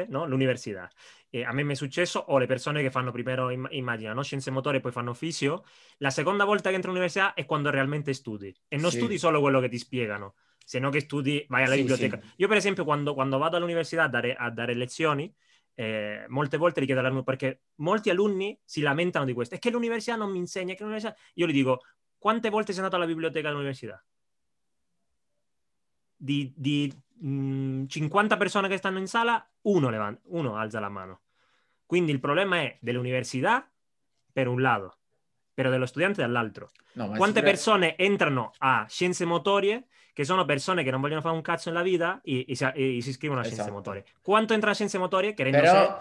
scienze, no? l'università. E a me mi è successo, o le persone che fanno prima, im- no? scienze motorie e poi fanno fisio, la seconda volta che entri all'università è quando realmente studi. E non sì. studi solo quello che ti spiegano, se no che studi, vai alla sì, biblioteca. Sì. Io per esempio quando, quando vado all'università a dare, a dare lezioni, eh, molte volte li chiedo all'alunno perché molti alunni si lamentano di questo, è che l'università non mi insegna, che l'università... Io gli dico, quante volte sei andato alla biblioteca all'università? Di, di 50 personas que stanno en sala, uno, levanta, uno alza la mano. Quindi el problema è universidad, per un lato, però dello estudiante dall'altro. No, Quante persone entrano a scienze motorie que son personas que no vogliono fare un cazzo en la vida y se e si iscrivono a Ciencias scienze motorie? Quanto entra a scienze motorie che rendono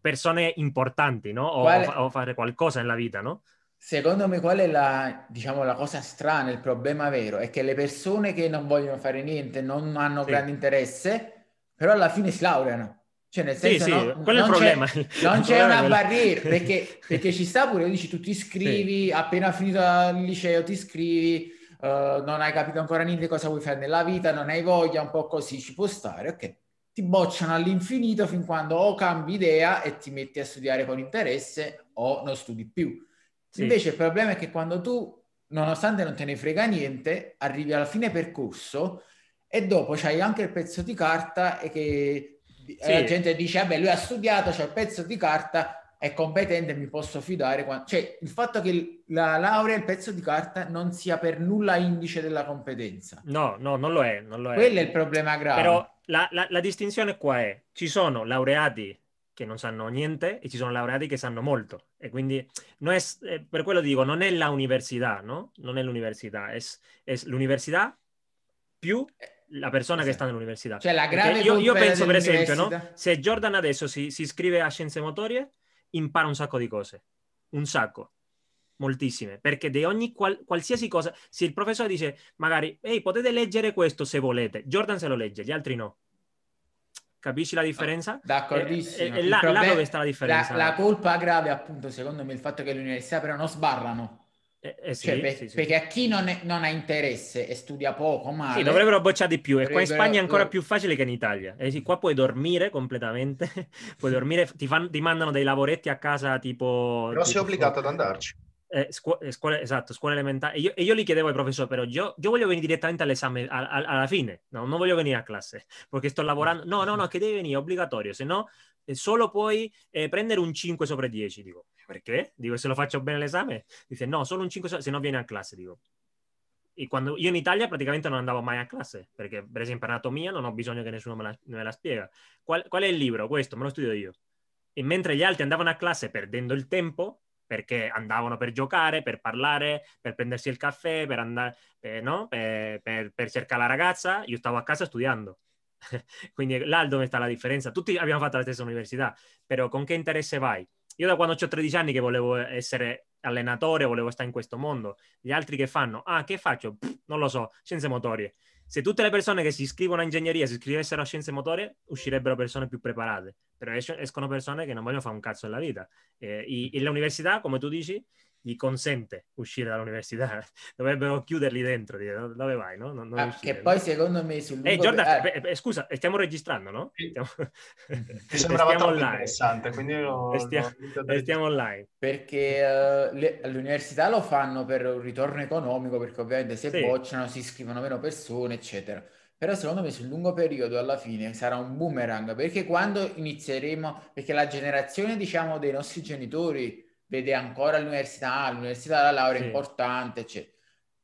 personas importantes no? O, hacer o, en qualcosa vida, no? Secondo me qual è la, diciamo, la cosa strana, il problema vero? È che le persone che non vogliono fare niente, non hanno sì. grande interesse, però alla fine si laureano. Cioè nel senso, sì, no, sì, quello è il problema. C'è, non c'è una barriera, perché, perché, ci sta pure, dici tu ti iscrivi, sì. appena finito il liceo ti iscrivi, uh, non hai capito ancora niente cosa vuoi fare nella vita, non hai voglia, un po' così, ci può stare, ok. Ti bocciano all'infinito fin quando o cambi idea e ti metti a studiare con interesse o non studi più. Sì. Invece il problema è che quando tu, nonostante non te ne frega niente, arrivi alla fine percorso e dopo c'hai anche il pezzo di carta e che eh, sì. la gente dice, vabbè, lui ha studiato, c'è il pezzo di carta, è competente, mi posso fidare. Quando... Cioè, il fatto che la laurea, il pezzo di carta, non sia per nulla indice della competenza. No, no, non lo è, non lo è. Quello è il problema grave. Però la, la, la distinzione qua è, ci sono laureati che non sanno niente e ci sono laureati che sanno molto. E quindi è, per quello dico, non è la università, no? Non è l'università, è, è l'università più eh, la persona esatto. che sta nell'università. Cioè la grave io, io, penso, per esempio, no? se Jordan adesso si, si, iscrive a scienze motorie, impara un sacco di cose, un sacco, moltissime, perché di ogni qual, qualsiasi cosa, se il professore dice magari, ehi, potete leggere questo se volete, Jordan se lo legge, gli altri no Capisci la differenza? Ah, eh, d'accordissimo. E, è, è là, problem- là, dove sta la differenza. La, la, colpa grave, appunto, secondo me, è il fatto che le università però non sbarrano. Eh, eh sì, cioè, per, sì, sì. Perché a chi non, è, non, ha interesse e studia poco, ma sì, dovrebbero bocciare di più. E qua in Spagna è ancora più facile che in Italia. E eh, sì, qua puoi dormire completamente, puoi dormire, ti, fan, ti mandano dei lavoretti a casa tipo. Però tipo, sei obbligato ad andarci. Eh, scu escuela eh, esatto, scuola yo Io, e io, profesor pero yo yo però, io, venir directamente venire direttamente all'esame, al, alla fine, no, voy a venir a clase porque estoy ah. laborando No, no, no, que devi venir obligatorio obbligatorio, no eh, solo puoi eh, prendere un 5 sobre 10. ¿por qué? digo, se lo faccio bene examen? Dice, no, solo un 5 si se no viene a clase digo y e cuando yo en Italia prácticamente no andaba mai a clase porque, per esempio anatomía no ho bisogno che nessuno me la, me la spiega. ¿cuál qual è libro? Questo, me lo studio yo E mentre gli altri andavano a clase perdiendo el tiempo perché andavano per giocare, per parlare, per prendersi il caffè, per, andare, eh, no? per, per, per cercare la ragazza, io stavo a casa studiando. Quindi là dove sta la differenza. Tutti abbiamo fatto la stessa università, però con che interesse vai? Io da quando ho 13 anni che volevo essere allenatore, volevo stare in questo mondo. Gli altri che fanno? Ah, che faccio? Pff, non lo so, scienze motorie se tutte le persone che si iscrivono a ingegneria si iscrivessero a scienze motorie, uscirebbero persone più preparate, però escono persone che non vogliono fare un cazzo della vita. Eh, e, e l'università, come tu dici, gli consente uscire dall'università. Dovrebbero chiuderli dentro, dire dove vai, no? Non, non ah, uscire, che poi no? secondo me sul eh, lungo... Eh, Jordan, per... eh, eh, eh scusa, stiamo registrando, no? Sì. Stiamo... Ti sembrava stiamo online. interessante, quindi lo... Stiamo, lo... stiamo online. Perché uh, le, all'università lo fanno per un ritorno economico, perché ovviamente se sì. bocciano si iscrivono meno persone, eccetera però secondo me sul lungo periodo alla fine sarà un boomerang perché quando inizieremo perché la generazione diciamo dei nostri genitori vede ancora l'università, l'università la laurea è importante, eccetera. Cioè,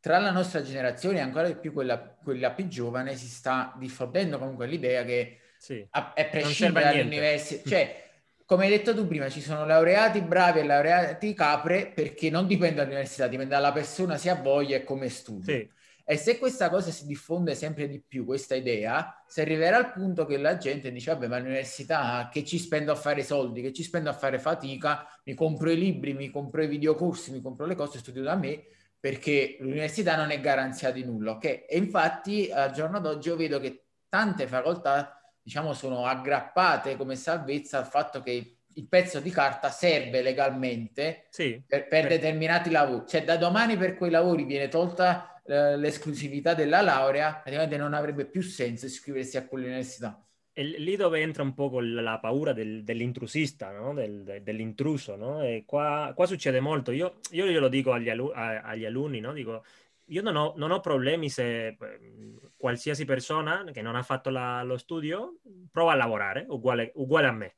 tra la nostra generazione e ancora di più quella, quella, più giovane si sta diffondendo comunque l'idea che sì. a, è prescindere dall'università, cioè come hai detto tu prima, ci sono laureati bravi e laureati capre perché non dipende dall'università, dipende dalla persona se ha voglia e come studia. Sì. E se questa cosa si diffonde sempre di più, questa idea, si arriverà al punto che la gente dice, vabbè, ma l'università che ci spendo a fare soldi, che ci spendo a fare fatica, mi compro i libri, mi compro i videocorsi, mi compro le cose, studio da me, perché l'università non è garanzia di nulla, ok? E infatti al giorno d'oggi io vedo che tante facoltà, diciamo, sono aggrappate come salvezza al fatto che il pezzo di carta serve legalmente sì, per, per determinati lavori. Cioè da domani per quei lavori viene tolta eh, l'esclusività della laurea, praticamente non avrebbe più senso iscriversi a quell'università. È lì dove entra un po' la paura del, dell'intrusista, no? del, de, dell'intruso. No? Qua, qua, succede molto. Io, io, io lo dico agli, alu- a, agli alunni, no? dico, io non ho, non ho, problemi se ehm, qualsiasi persona che non ha fatto la, lo studio prova a lavorare uguale, uguale a me.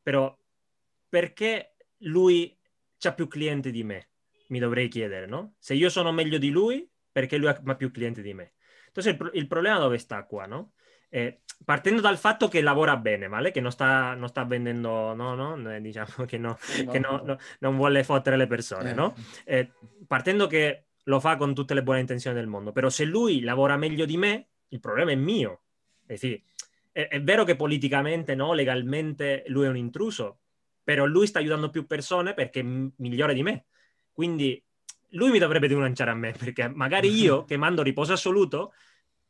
Però perché lui ha più clienti di me? Mi dovrei chiedere, no? Se io sono meglio di lui, perché lui ha più clienti di me. Entonces il, il problema dove sta qua, no? Eh, partendo dal fatto che lavora bene, vale? Che non sta, non sta vendendo, no, no, diciamo che, no, che no, non vuole fottere le persone, eh, no? Eh, partendo che lo fa con tutte le buone intenzioni del mondo, però se lui lavora meglio di me, il problema è mio. È, sì, è, è vero che politicamente, no, legalmente lui è un intruso, però lui sta aiutando più persone perché è migliore di me. Quindi lui mi dovrebbe denunciare a me, perché magari io che mando riposo assoluto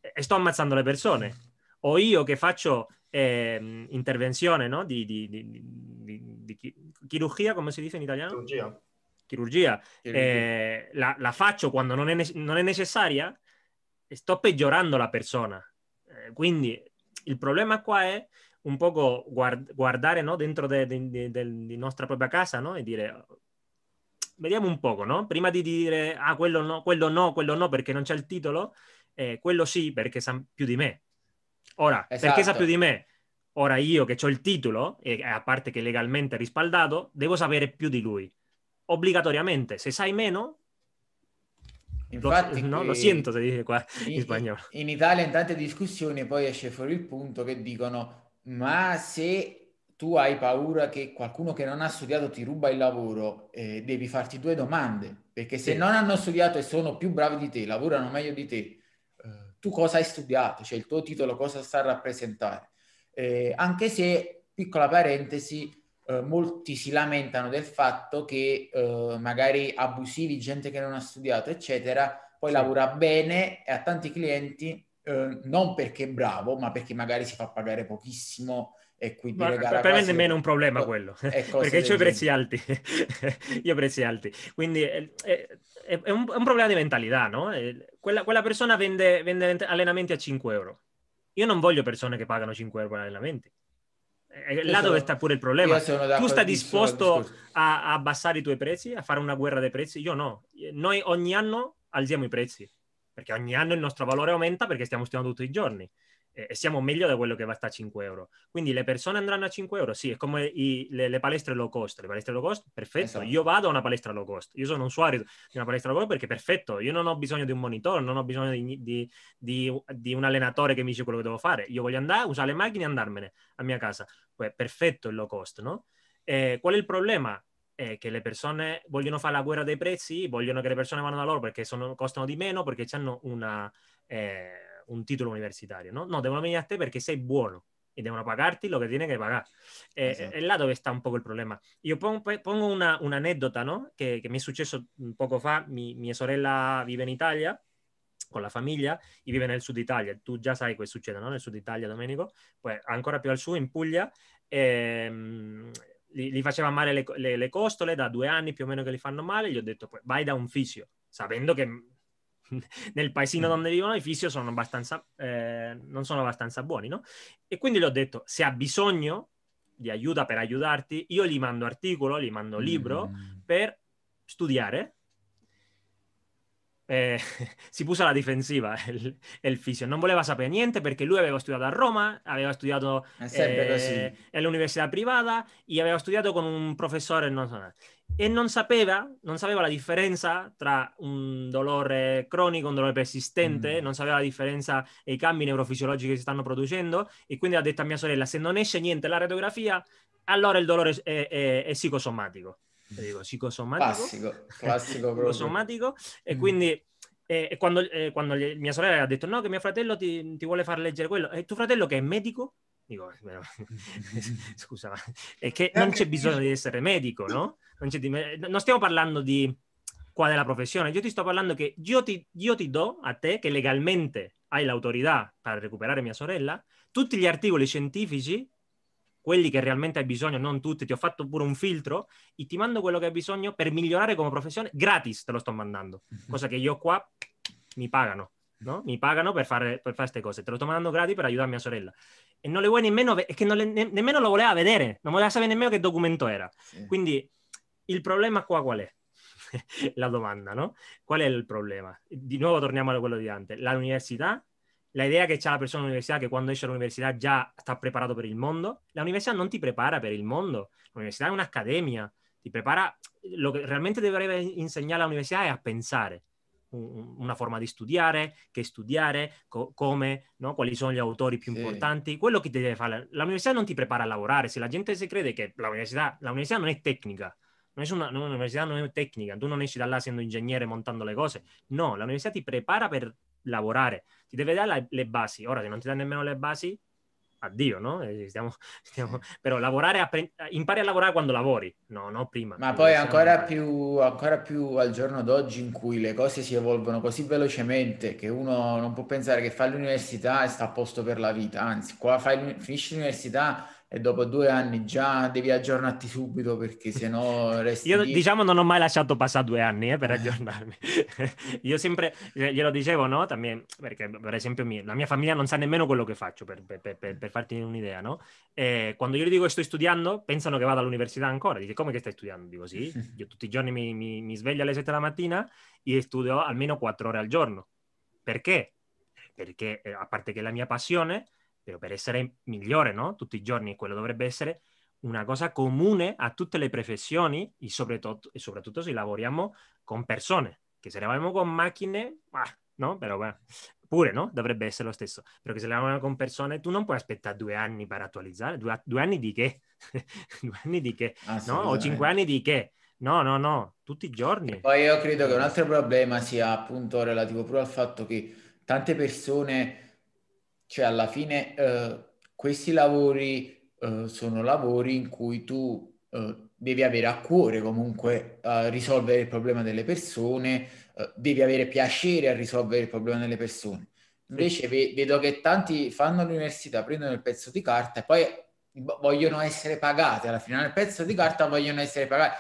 eh, sto ammazzando le persone, o io che faccio eh, intervenzione no? di, di, di, di, chirurgia, come si dice in italiano? Chirurgia. Chirurgia. Eh, la, la, faccio quando non è, non è, necessaria, sto peggiorando la persona. Eh, quindi il problema qua è un poco guard- guardare no? dentro della de- de- de- nostra propria casa no? e dire vediamo un poco, no? Prima di dire, ah, quello no, quello no, quello no, perché non c'è il titolo, eh, quello sì, perché sa più di me. Ora, esatto. perché sa esatto. più di me? Ora io che ho il titolo, e a parte che legalmente rispaldato, devo sapere più di lui. Obbligatoriamente, se sai meno, Infatti, lo, no, lo sento se dice qua in, in, spagnolo. In Italia in tante discussioni poi esce fuori il punto che dicono ma se tu hai paura che qualcuno che non ha studiato ti ruba il lavoro, eh, devi farti due domande, perché se sì. non hanno studiato e sono più bravi di te, lavorano meglio di te, eh, tu cosa hai studiato? Cioè il tuo titolo cosa sta a rappresentare? Eh, anche se, piccola parentesi, eh, molti si lamentano del fatto che eh, magari abusivi, gente che non ha studiato, eccetera, poi sì. lavora bene e ha tanti clienti, non perché è bravo, ma perché magari si fa pagare pochissimo e quindi Ma, regala per me nemmeno un problema quello perché io ho i prezzi alti io ho prezzi alti quindi è, eh, eh, è, è, un, è, un, problema di mentalità no? Eh, quella, quella persona vende, vende, allenamenti a 5 euro io non voglio persone che pagano 5 euro per allenamenti è là esatto. dove sta pure il problema tu stai disposto a, a abbassare i tuoi prezzi a fare una guerra dei prezzi io no noi ogni anno alziamo i prezzi perché ogni anno il nostro valore aumenta perché stiamo studiando tutti i giorni e siamo meglio da quello che va a 5 euro. Quindi le persone andranno a 5 euro? Sì, è come i, le, le, palestre low cost. Le palestre low cost, perfetto. Esatto. Io vado a una palestra low cost. Io sono un usuario di una palestra low cost perché perfetto. Io non ho bisogno di un monitor, non ho bisogno di, di, di, di un allenatore che mi dice quello che devo fare. Io voglio andare, usare le macchine e andarmene a mia casa. Poi, perfetto il low cost, no? Eh, qual è il problema? È che le persone vogliono fare la guerra dei prezzi, vogliono che le persone vanno da loro perché sono, costano di meno, perché hanno una... Eh, un titolo universitario, no? No, devono venire a te perché sei buono y devono pagarti lo que tiene que pagar. Eh, esatto. È là dove sta un poco il problema. Io pongo, pongo una, un'aneddota no? che, che, mi è successo poco fa, mi, mia sorella vive in Italia con la famiglia e vive nel sud Italia, tu già sai cosa succede no? nel sud Italia, Domenico, poi ancora più al sud, in Puglia, ehm, gli, gli faceva male le, le, le, costole da due anni più o meno che li fanno male, gli ho detto vai da un fisio, sapendo che nel paesino mm. donde vivono i fisio sono abbastanza, eh, non sono abbastanza buoni, no? E quindi le ho detto, se ha bisogno di aiuta per aiutarti, io gli mando articolo, gli mando libro mm. per studiare Eh, se si puso la difensiva el el Fisio, No voleva saber niente porque lui había estudiado a Roma, estudiado eh, eh, en la universidad privada y había estudiado con un profesor en so, e non sapeva, non sapeva la diferencia tra un dolore cronico, un dolor persistente, mm. no sabía la diferencia e i cambi neurofisiologici che si stanno producendo e quindi ha detto a mi sorella se no esce niente la radiografía, allora el dolor es psicosomático. dico, psicosomatico. Classico, classico psicosomatico. E mm. quindi e quando, eh, quando mia sorella ha detto no, che mio fratello ti, ti vuole far leggere quello, e tuo fratello che è medico? Dico, eh, però, scusa, ma è che eh, non c'è bisogno di essere medico, no? Non, di, non stiamo parlando di qual è la professione, io ti sto parlando che io ti, io ti do a te che legalmente hai l'autorità per recuperare mia sorella, tutti gli articoli scientifici quelli che realmente hai bisogno, non tutti, ti ho fatto pure un filtro e ti mando quello che hai bisogno per migliorare come professione, gratis te lo sto mandando, mhm. cosa che io qua mi pagano, no? Mi pagano per fare queste cose, te lo sto mandando gratis per aiutare mia sorella. E non le vuoi nemmeno, ve- che le, ne- nemmeno lo voleva vedere, non voleva sapere nemmeno che documento era. Sì. Quindi il problema qua qual è? la domanda, no? Qual è il problema? Di nuovo torniamo a quello di Dante. L'università la idea che ha la persona all'università è che quando esce dall'università già sta preparato per il mondo, La università non ti prepara per il mondo, l'università è un'accademia, ti prepara, lo che realmente dovrebbe insegnare l'università è a pensare, una forma di studiare, che studiare, co- come, no? quali sono gli autori più sì. importanti, quello che ti deve fare. L'università non ti prepara a lavorare, se la gente si crede che l'università, l'università non è tecnica, non è una, non è tecnica, tu non esci da là essendo ingegnere montando le cose, no, l'università ti prepara per lavorare, ti deve dare la, le basi. Ora, se non ti dà nemmeno le basi, addio, no? Eh, stiamo, stiamo... però lavorare, appre... impari a lavorare quando lavori, no, no prima. Ma poi ancora più, ancora più al giorno d'oggi in cui le cose si evolvono così velocemente che uno non può pensare che fa l'università e sta a posto per la vita, anzi, qua fai, finisci l'università e dopo due anni già devi aggiornarti subito perché se no resti... Io lì. diciamo non ho mai lasciato passare due anni eh, per aggiornarmi. Io sempre eh, glielo dicevo, no? También, perché per esempio mia, la mia famiglia non sa nemmeno quello che faccio, per, per, per, per farti un'idea, no? E quando io gli dico che sto studiando, pensano che vado all'università ancora. Dice, come che stai studiando? Dico sì, io tutti i giorni mi, mi, mi sveglio alle 7 della mattina e studio almeno quattro ore al giorno. Perché? Perché, eh, a parte che è la mia passione però per essere migliore, no? Tutti i giorni quello dovrebbe essere una cosa comune a tutte le professioni e soprattutto, e soprattutto se lavoriamo con persone, che se lavoriamo con macchine, ah, no? Però beh, pure, no? Dovrebbe essere lo stesso. Però che se lavoriamo con persone, tu non puoi aspettare due anni per attualizzare. Due, due anni di che? due anni di che? No? O cinque anni di che? No, no, no, tutti i giorni. E poi io credo che un altro problema sia appunto relativo proprio al fatto che tante persone cioè alla fine eh, questi lavori eh, sono lavori in cui tu eh, devi avere a cuore comunque eh, risolvere il problema delle persone, eh, devi avere piacere a risolvere il problema delle persone. Invece sì. vedo che tanti fanno l'università, prendono il pezzo di carta e poi boh, vogliono essere pagati, Alla fine, nel pezzo di carta vogliono essere pagati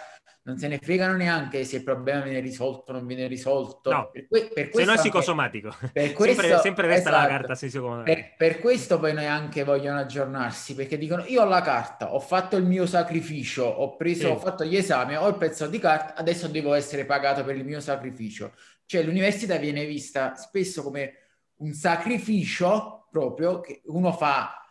non se ne fregano neanche se il problema viene risolto o non viene risolto. No. Per, que- per se no è psicosomatico. Per questo, sempre, sempre resta esatto. la carta psicosomatico. Per, per questo poi neanche vogliono aggiornarsi, perché dicono io ho la carta, ho fatto il mio sacrificio, ho, preso, sì. ho fatto gli esami, ho il pezzo di carta, adesso devo essere pagato per il mio sacrificio. Cioè l'università viene vista spesso come un sacrificio proprio che uno fa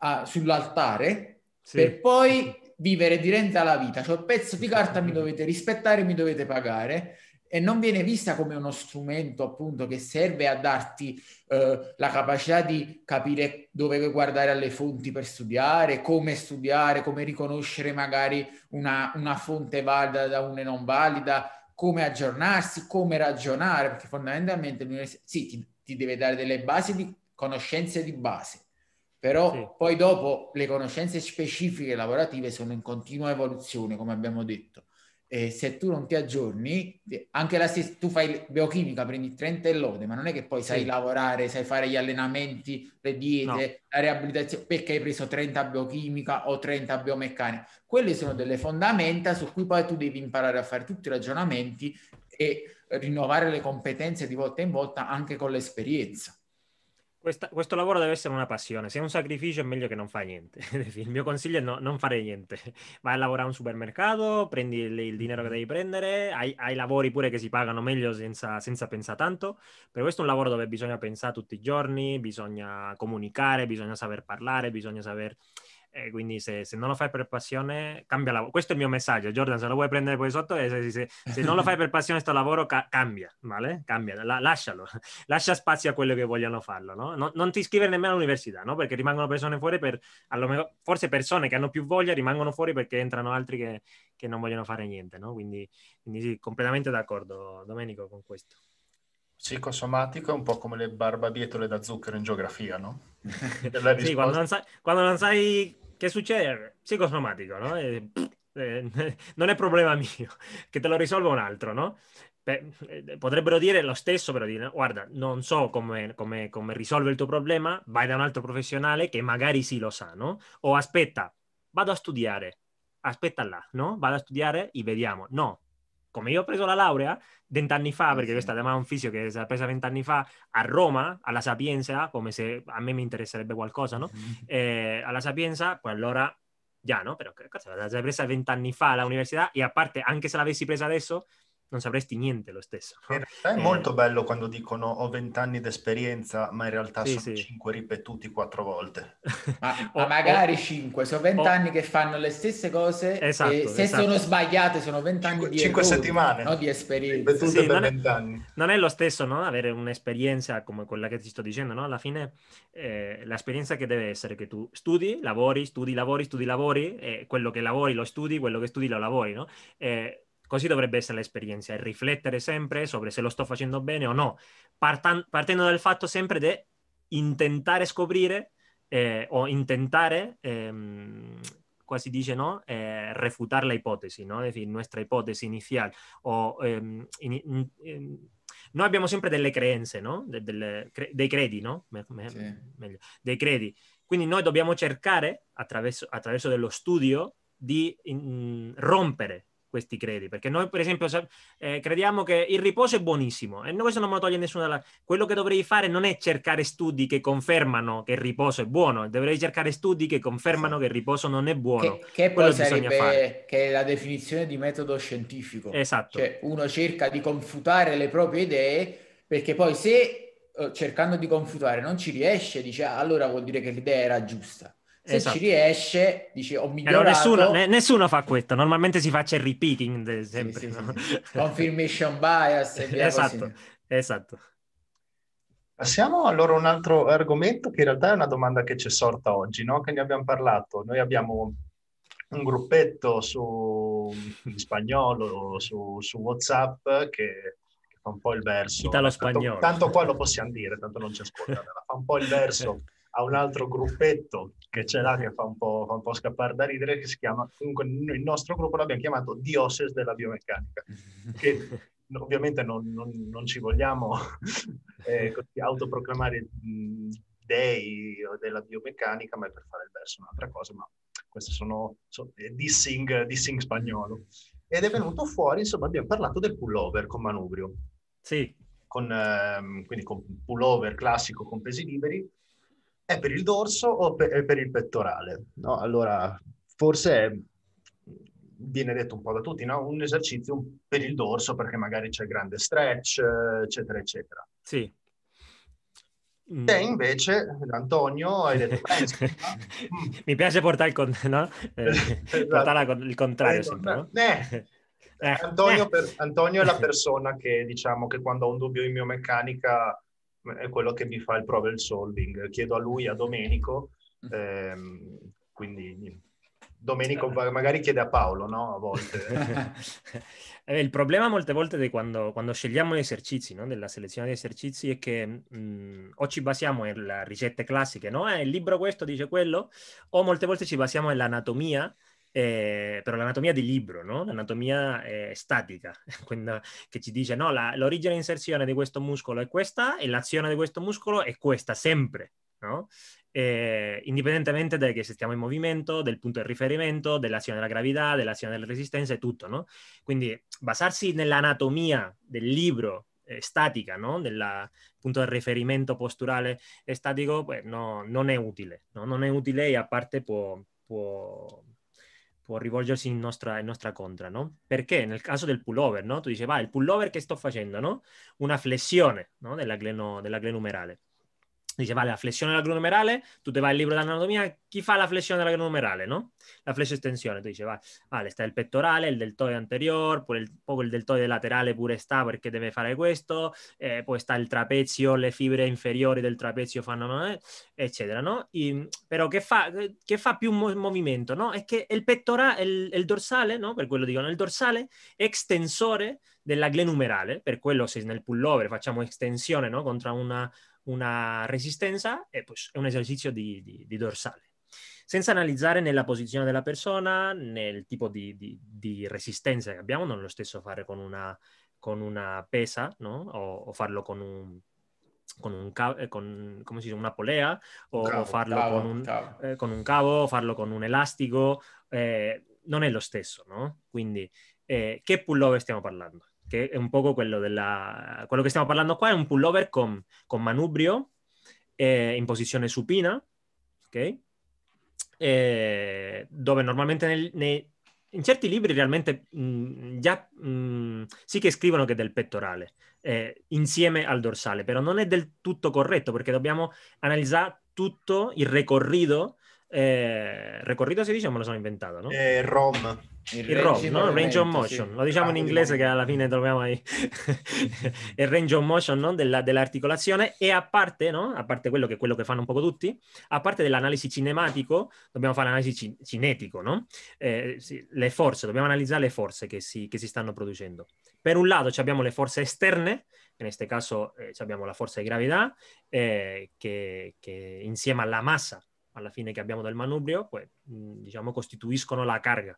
uh, sull'altare sì. per poi vivere di renta alla vita, cioè il pezzo di esatto. carta mi dovete rispettare, mi dovete pagare e non viene vista come uno strumento appunto che serve a darti eh, la capacità di capire dove guardare alle fonti per studiare, come studiare, come riconoscere magari una, una fonte valida da una non valida, come aggiornarsi, come ragionare, perché fondamentalmente l'università sì, ti, ti deve dare delle basi di conoscenze di base, però sì. poi dopo le conoscenze specifiche lavorative sono in continua evoluzione, come abbiamo detto. E se tu non ti aggiorni, eh, anche la stessa, tu fai biochimica, prendi 30 e lode, ma non è che poi sai lavorare, sai fare gli allenamenti, le diete, no. la riabilitazione, perché hai preso 30 biochimica o 30 biomeccanica. Quelle sono delle fondamenta su cui poi tu devi imparare a fare tutti i ragionamenti e rinnovare le competenze di volta in volta anche con l'esperienza. Questa, questo lavoro deve essere una passione, se è un sacrificio è meglio che non fai niente. Il mio consiglio è no, non fare niente. Vai a lavorare a un supermercato, prendi il, il dinero che mm-hmm. devi prendere, hai, hai, lavori pure che si pagano meglio senza, senza pensare tanto, però questo è un lavoro dove bisogna pensare tutti i giorni, bisogna comunicare, bisogna saper parlare, bisogna saper e eh, quindi se, se, non lo fai per passione, cambia lavoro. Questo è il mio messaggio, Jordan, se lo vuoi prendere poi sotto, eh, se, se, se non lo fai per passione questo lavoro, ca- cambia, vale? Cambia, la, lascialo, lascia spazio a quelli che vogliono farlo, no? non, non, ti iscrivere nemmeno all'università, no? Perché rimangono persone fuori per, almeno, forse persone che hanno più voglia rimangono fuori perché entrano altri che, che non vogliono fare niente, no? Quindi, quindi sì, completamente d'accordo, Domenico, con questo psicosomatico è un po' come le barbabietole da zucchero in geografia, no? sì, quando non, sai, quando non sai che succede? Psicosomatico, no? E, eh, non è problema mio, che te lo risolva un altro, no? Beh, eh, potrebbero dire lo stesso, però dire guarda, non so come, come, come risolvere il tuo problema, vai da un altro professionale che magari sì lo sa, no? O aspetta, vado a studiare, aspetta là, no? Vado a studiare e vediamo. No, como yo he preso la laurea, 20 vent'anni fa, perché questa è un fisio che si è presa años fa a Roma, a la Sapienza, como se a mí me mi interesserebbe qualcosa, no? Eh, alla Sapienza, poi pues allora già, no? Però cazzo, l'hai presa vent'anni fa la universidad y aparte aunque se la l'avessi presa adesso, non sapresti niente lo stesso. No? In realtà è eh, molto bello quando dicono ho vent'anni anni di esperienza, ma in realtà sì, sono sì. ripetuti quattro volte. Ma, o, ma magari cinque, sono vent'anni che fanno le stesse cose esatto, e se esatto. sono sbagliate sono vent'anni di, 5 errori, settimane. No, di esperienza. sì, per è, Non è lo stesso no? avere un'esperienza come quella che ti sto dicendo, no? alla fine eh, l'esperienza che deve essere che tu studi, lavori, studi, lavori, studi, lavori, eh, quello che lavori lo studi, quello che studi lo lavori. No? Eh, Così dovrebbe essere l'esperienza, è riflettere sempre sopra se lo sto facendo bene o no, partan- partendo dal fatto sempre di intentare scoprire eh, o intentare, ehm, qua si dice, no? Eh, refutare la ipotesi, no? Decir, nuestra ipotesi iniziale. O, ehm, in, in, in, ehm, noi abbiamo sempre delle creenze, no? De, delle, cre- dei credi, no? Me- me- sì. meglio, dei credi. Quindi noi dobbiamo cercare, attraverso, attraverso dello studio, di rompere questi credi, perché noi per esempio eh, crediamo che il riposo è buonissimo e questo non me lo toglie nessuno. Quello che dovrei fare non è cercare studi che confermano che il riposo è buono, dovrei cercare studi che confermano che il riposo non è buono. Che, che poi sarebbe che è la definizione di metodo scientifico. Esatto. Cioè, uno cerca di confutare le proprie idee perché poi se eh, cercando di confutare non ci riesce, dice ah, allora vuol dire che l'idea era giusta. Se esatto. ci riesce, dici ho migliorato. Però nessuno, ne, nessuno, fa questo, normalmente si faccia il repeating sempre. Sì, sì, no? sì, Confirmation bias esatto, così. Esatto. Passiamo allora a un altro argomento che in realtà è una domanda che c'è sorta oggi, no? che ne abbiamo parlato. Noi abbiamo un gruppetto su in spagnolo, su, su WhatsApp che, che, fa un po' il verso. Italo-spagnolo. Tanto, tanto qua lo possiamo dire, tanto non ci ascoltano. fa un po' il verso a un altro gruppetto che c'è là che fa un po', fa un po scappare da ridere, che si chiama, comunque il nostro gruppo l'abbiamo chiamato Dioses della biomeccanica, che ovviamente non, non, non, ci vogliamo eh, autoproclamare mm, dei della biomeccanica, ma è per fare il verso un'altra cosa, ma questo sono, sono dissing, dissing spagnolo. Ed è venuto fuori, insomma, abbiamo parlato del pullover con Manubrio. Sì. Con, ehm, quindi con pullover classico con pesi liberi, è per il dorso o per, per il pettorale? No? Allora, forse viene detto un po' da tutti, no? un esercizio per il dorso perché magari c'è grande stretch, eccetera, eccetera. Sì. Mm. Te invece, Antonio, hai detto... Mi piace portare il, con- no? eh, esatto. portare il contrario eh, sempre, no? Eh. eh. eh. Antonio, eh. per, Antonio, è la persona che diciamo che quando ho un dubbio in biomeccanica è quello che mi fa il problem solving. Chiedo a lui, a Domenico, mm. ehm, quindi Domenico magari chiede a Paolo, no? A volte. Eh, il problema molte volte quando, quando, scegliamo gli esercizi, no? della selezione di esercizi, è che mh, mm, o ci basiamo nelle ricette classiche, no? Eh, il libro questo dice quello, o molte volte ci basiamo nell'anatomia eh, però l'anatomia di libro, no? l'anatomia eh, statica, che ci dice no, la, l'origine e inserzione di questo muscolo è questa e l'azione di questo muscolo è questa, sempre. No? Eh, indipendentemente da che se stiamo in movimento, del punto di riferimento, dell'azione della gravità, dell'azione della resistenza e tutto, no? Quindi basarsi nell'anatomia del libro eh, statica, no? Del punto di riferimento posturale statico, beh, no, non è utile, no? Non è utile e a parte può, può può rivolgersi in nostra, in nostra, contra, no? Perché nel caso del pullover, no? Tu dici, va, il pullover che sto facendo, no? Una flessione, no? Della, gleno, della glenumerale dice vale la flessione dell'aggronumerale, tu te vai al libro di anatomia, chi fa la flessione dell'aggronumerale, no? La flescio estensione, tu dici vale, vale, sta il pettorale, il deltoide anterior poi il, poi il deltoide laterale pure sta perché deve fare questo, eh, poi sta il trapezio, le fibre inferiori del trapezio fanno, eh, eccetera, no? E, però che fa, che fa più movimento, no? È che il pettorale, il, il dorsale, no? Per quello dicono, il dorsale è extensore della glenumerale, per quello se nel pullover facciamo estensione, no? Contra una una resistenza e pues, è un esercizio di, di, di, dorsale, senza analizzare nella posizione della persona, nel tipo di, di resistenza che abbiamo, non è lo stesso fare con una, con una pesa no? o, o farlo con un, con, un cavo, eh, con dice, una polea o, un cavo, farlo cavo, con, un, eh, con, un, cavo. o farlo con un elastico, eh, non è lo stesso, no? Quindi eh, che pullover stiamo parlando? che è un poco quello, della, quello che stiamo parlando qua, è un pullover con, con manubrio eh, in posizione supina, ok? Eh, dove normalmente nel, nei, in certi libri realmente mh, mm, già mh, mm, sì che scrivono che è del pettorale eh, insieme al dorsale, però non è del tutto corretto perché dobbiamo analizzare tutto il recorrido. Eh, recorrido si dice o me lo sono inventato? No? Eh, ROM. Il, il range, no? range of motion, sì. lo diciamo ah, in inglese sì. che alla fine troviamo i... il range of motion no? Della, dell'articolazione e a parte, no? a parte quello che, quello che fanno un po' tutti, a parte dell'analisi cinematico, dobbiamo fare l'analisi cin- cinetico, no? eh, sì, le forze, dobbiamo analizzare le forze che si, che si stanno producendo. Per un lato abbiamo le forze esterne, in questo caso eh, abbiamo la forza di gravità, eh, che, che insieme alla massa alla fine che abbiamo del manubrio, poi mm, diciamo costituiscono la carga